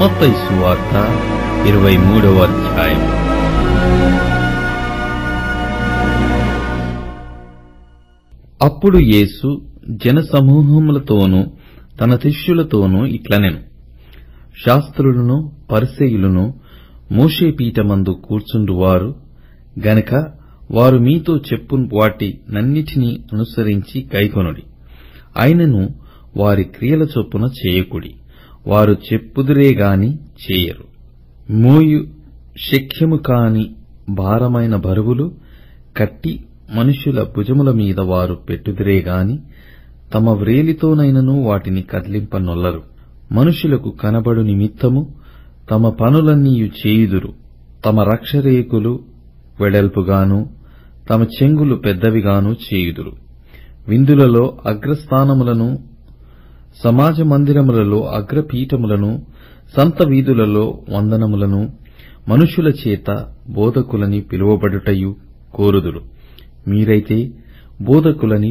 మత్తయి సువార్త ఇరవై మూడవ అధ్యాయం అప్పుడు యేసు జనసమూహములతోనూ తన శిష్యులతోనూ ఇట్లనెను శాస్త్రులను పరిసయులను మోషేపీఠమందు కూర్చుండువారు గనక వారు మీతో చెప్పు వాటి నన్నిటినీ అనుసరించి కైకొనుడి ఆయనను వారి క్రియల చొప్పున చేయకుడి వారు గాని చేయరు మోయు శక్యము కాని భారమైన బరువులు కట్టి మనుషుల భుజముల మీద వారు గాని తమ వ్రేలితోనైనను వాటిని కదిలింపనొల్లరు మనుషులకు కనబడు నిమిత్తము తమ పనులన్నీయు చేయుదురు తమ రక్షరేకులు వెడల్పుగాను తమ చెంగులు పెద్దవిగాను చేయుదురు విందులలో అగ్రస్థానములను సమాజ మందిరములలో అగ్రపీఠములను సంత వీధులలో వందనములను మనుషుల చేత బోధకులని పిలువబడుటయు కోరుదురు మీరైతే బోధకులని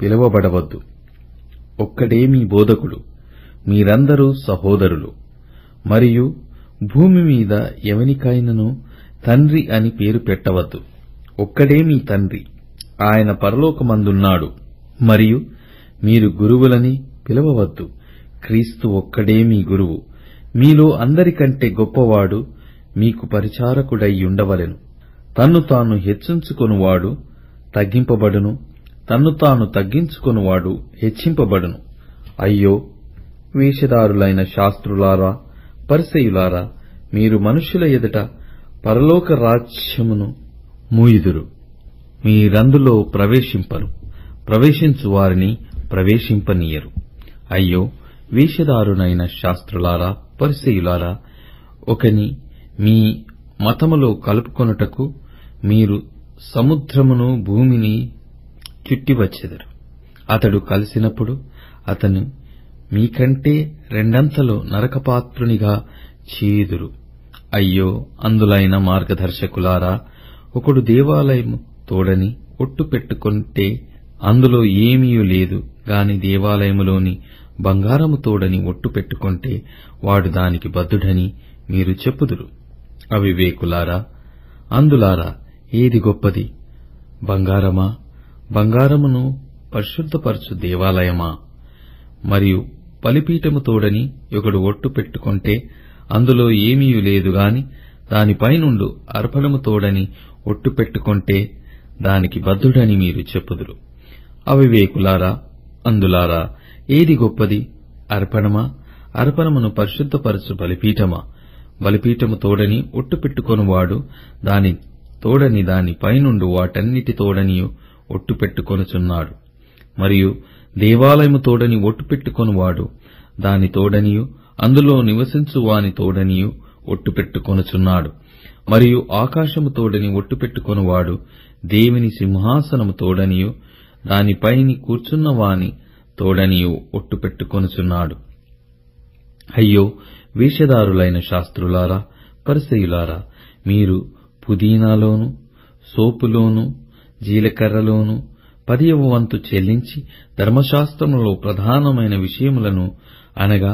పిలువబడవద్దు ఒక్కడే మీ బోధకుడు మీరందరూ సహోదరులు మరియు భూమి మీద ఎవనికైనను తండ్రి అని పేరు పెట్టవద్దు ఒక్కడే మీ తండ్రి ఆయన పరలోకమందున్నాడు మరియు మీరు గురువులని పిలవవద్దు క్రీస్తు ఒక్కడే మీ గురువు మీలో అందరికంటే గొప్పవాడు మీకు ఉండవలెను తన్ను తాను హెచ్చించుకొనువాడు తగ్గింపబడును తన్ను తాను తగ్గించుకొనువాడు హెచ్చింపబడును అయ్యో వేషధారులైన శాస్త్రులారా పరిసయులారా మీరు మనుషుల ఎదుట పరలోక రాజ్యమును మూయిదురు మీరందులో ప్రవేశింపరు ప్రవేశించు వారిని ప్రవేశింపనీయరు అయ్యో వేషధారునైన శాస్త్రులారా పరిసయులారా ఒకని మీ మతములో కలుపుకొనుటకు మీరు సముద్రమును భూమిని చుట్టివచ్చెదరు అతడు కలిసినప్పుడు అతను మీకంటే రెండంతలు నరకపాత్రునిగా చేయుదురు అయ్యో అందులైన మార్గదర్శకులారా ఒకడు దేవాలయము తోడని ఒట్టు పెట్టుకుంటే అందులో ఏమీ లేదు గాని దేవాలయములోని బంగారము తోడని ఒట్టు పెట్టుకుంటే వాడు దానికి బద్దుడని మీరు చెప్పుదురు అవివేకులారా అందులారా ఏది గొప్పది బంగారమా బంగారమును పరిశుద్ధపరచు దేవాలయమా మరియు పలిపీటము తోడని ఒకడు ఒట్టు పెట్టుకుంటే అందులో ఏమీ లేదుగాని దానిపైనుండు అర్పణము తోడని ఒట్టు పెట్టుకుంటే దానికి బద్దుడని మీరు చెప్పుదురు అవివేకులారా అందులారా ఏది గొప్పది అర్పణమా అర్పణమును పరిశుద్ధపరచు బలిపీఠమా బలిపీఠము తోడని ఒట్టు వాడు దాని తోడని దాని పైనుండు వాటన్నిటి తోడని ఒట్టు పెట్టుకొనుచున్నాడు మరియు దేవాలయము తోడని ఒట్టు వాడు దాని తోడనియు అందులో నివసించు వాని తోడనియు ఒట్టు పెట్టుకొనుచున్నాడు మరియు ఆకాశము తోడని ఒట్టు వాడు దేవుని సింహాసనము తోడనియు దానిపైని కూర్చున్నవాని వాని తోడనియు ఒట్టు పెట్టుకొనుచున్నాడు అయ్యో వేషధారులైన శాస్త్రులారా పరిసయులారా మీరు పుదీనాలోను సోపులోను జీలకర్రలోను పదియవ వంతు చెల్లించి ధర్మశాస్త్రములో ప్రధానమైన విషయములను అనగా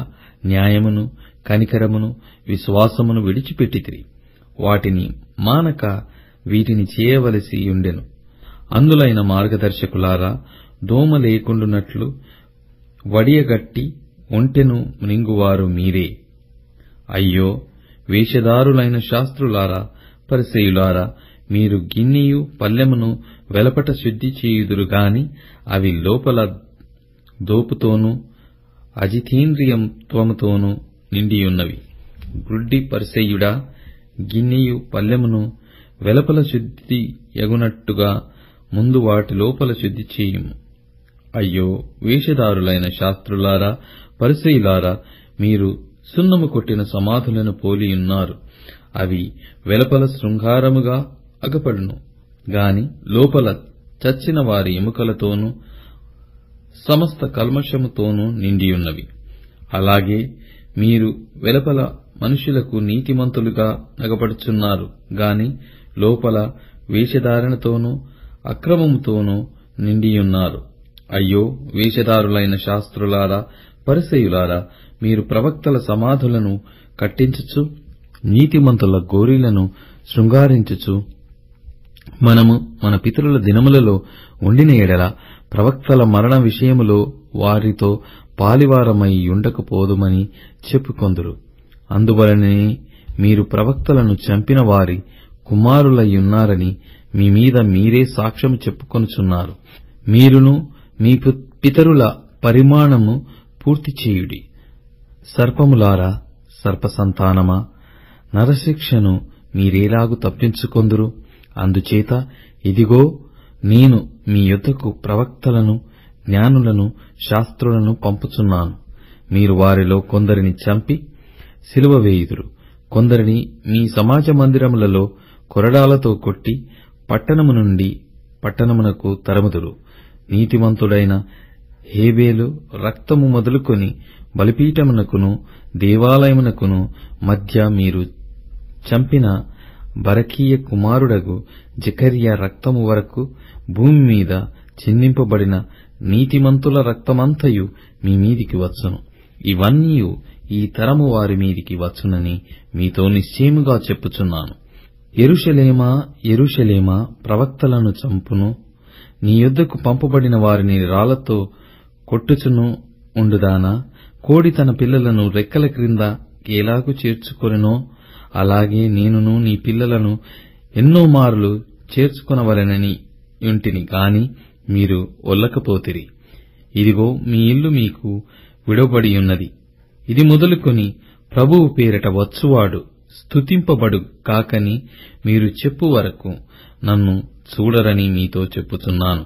న్యాయమును కనికరమును విశ్వాసమును విడిచిపెట్టితిరి వాటిని మానక వీటిని చేయవలసి ఉండెను అందులైన మార్గదర్శకులారా దోమ లేకుండునట్లు వడియగట్టి ఒంటెను మృంగువారు మీరే అయ్యో వేషధారులైన శాస్త్రులారా పరిసేయులారా మీరు గిన్నెయు పల్లెమును వెలపట శుద్ధి చేయుదురు గాని అవి లోపల దోపుతోనూ అజితేంద్రియత్వముతోనూ నిండియున్నవి గ్రుడ్డి పరిసేయుడా గిన్నెయు పల్లెమును వెలపల శుద్ధి ఎగునట్టుగా ముందు వాటి లోపల శుద్ధి చేయుము అయ్యో వేషధారులైన శాస్త్రులారా పరిశీలారా మీరు సున్నము కొట్టిన సమాధులను పోలియున్నారు అవి వెలపల శృంగారముగా అగపడును గాని లోపల చచ్చిన వారి ఎముకలతోనూ సమస్త కల్మషముతోనూ నిండియున్నవి అలాగే మీరు వెలపల మనుషులకు నీతిమంతులుగా నగపడుచున్నారు గాని లోపల వేషధారణతోనూ అక్రమముతోనూ నిండియున్నారు అయ్యో వేషధారులైన శాస్త్రులారా పరిసయులారా మీరు ప్రవక్తల సమాధులను కట్టించుచు నీతిమంతుల గోరీలను శృంగారించుచు మనము మన పితరుల దినములలో ఉండిన ఎడల ప్రవక్తల మరణ విషయములో వారితో పాలివారమై ఉండకపోదుమని చెప్పుకొందురు అందువలనే మీరు ప్రవక్తలను చంపిన వారి కుమారులయ్యున్నారని మీ మీద మీరే సాక్ష్యం చెప్పుకొనుచున్నారు మీరును మీ పితరుల పరిమాణము పూర్తి చేయుడి సర్పములారా సర్పసంతానమా నరశిక్షను మీరేలాగు తప్పించుకొందురు అందుచేత ఇదిగో నేను మీ యుద్ధకు ప్రవక్తలను జ్ఞానులను శాస్త్రులను పంపుచున్నాను మీరు వారిలో కొందరిని చంపి సిలువ వేయుదురు కొందరిని మీ సమాజ మందిరములలో కొరడాలతో కొట్టి పట్టణము నుండి పట్టణమునకు తరుముదురు నీతిమంతుడైన హేబేలు రక్తము మొదలుకొని బలిపీఠమునకును దేవాలయమునకును మధ్య మీరు చంపిన బరకీయ కుమారుడగు జకర్య రక్తము వరకు భూమి మీద చిందింపబడిన నీతిమంతుల రక్తమంతయు మీ మీదికి వచ్చును ఇవన్నీ ఈ తరము వారి మీదికి వచ్చునని మీతో నిశ్చయముగా చెప్పుచున్నాను ఎరుషలేమా ఎరుషలేమా ప్రవక్తలను చంపును నీ యుద్ధకు పంపబడిన వారిని రాళ్లతో కొట్టుచును ఉండుదానా కోడి తన పిల్లలను రెక్కల క్రింద ఎలాగు చేర్చుకొనెనో అలాగే నేనును నీ పిల్లలను ఎన్నో మార్లు చేర్చుకొనవలెనని ఇంటిని గాని మీరు ఒల్లకపోతిరి ఇదిగో మీ ఇల్లు మీకు విడవబడియున్నది ఇది మొదలుకొని ప్రభువు పేరిట వచ్చువాడు స్తుతింపబడు కాకని మీరు చెప్పు వరకు నన్ను చూడరని మీతో చెప్పుతున్నాను